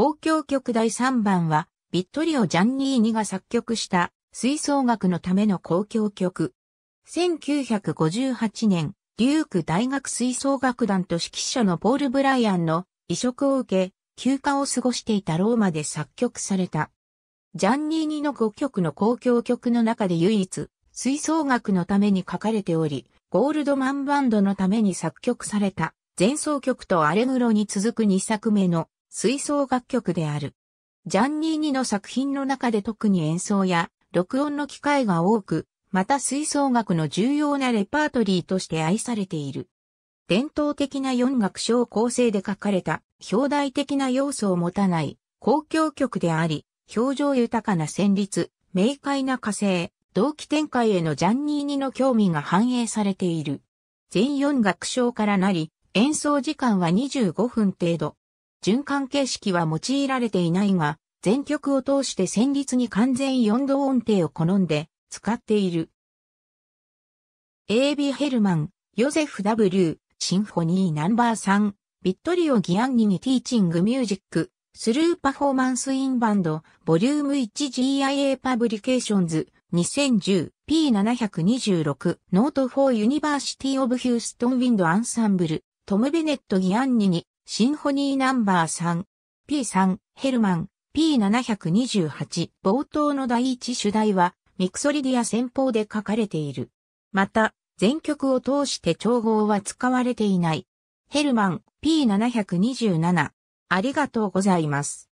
交響曲第3番は、ビットリオ・ジャンニーニが作曲した、吹奏楽のための交響曲。1958年、デューク大学吹奏楽団と指揮者のポール・ブライアンの移植を受け、休暇を過ごしていたローマで作曲された。ジャンニーニの5曲の交響曲の中で唯一、吹奏楽のために書かれており、ゴールドマンバンドのために作曲された、前奏曲とアレグロに続く2作目の吹奏楽曲である。ジャンニーニの作品の中で特に演奏や録音の機会が多く、また吹奏楽の重要なレパートリーとして愛されている。伝統的な四楽章構成で書かれた表題的な要素を持たない公共曲であり、表情豊かな旋律、明快な火星、同期展開へのジャンニーニの興味が反映されている。全四楽章からなり、演奏時間は25分程度。循環形式は用いられていないが、全曲を通して旋律に完全4度音程を好んで使っている。A.B. ヘルマン、ヨゼフ W、シンフォニーナンバー3、ビットリオ・ギアンニにティーチング・ミュージック、スルーパフォーマンス・インバンド、ボリューム 1GIA パブリケーションズ、2010、P726、ノート4ユニバーシティ・オブ・ヒューストン・ウィンド・アンサンブル、トム・ベネット・ギアンニに、シンフォニーナンバー 3P3 ヘルマン P728 冒頭の第一主題はミクソリディア戦法で書かれている。また、全曲を通して調合は使われていない。ヘルマン P727 ありがとうございます。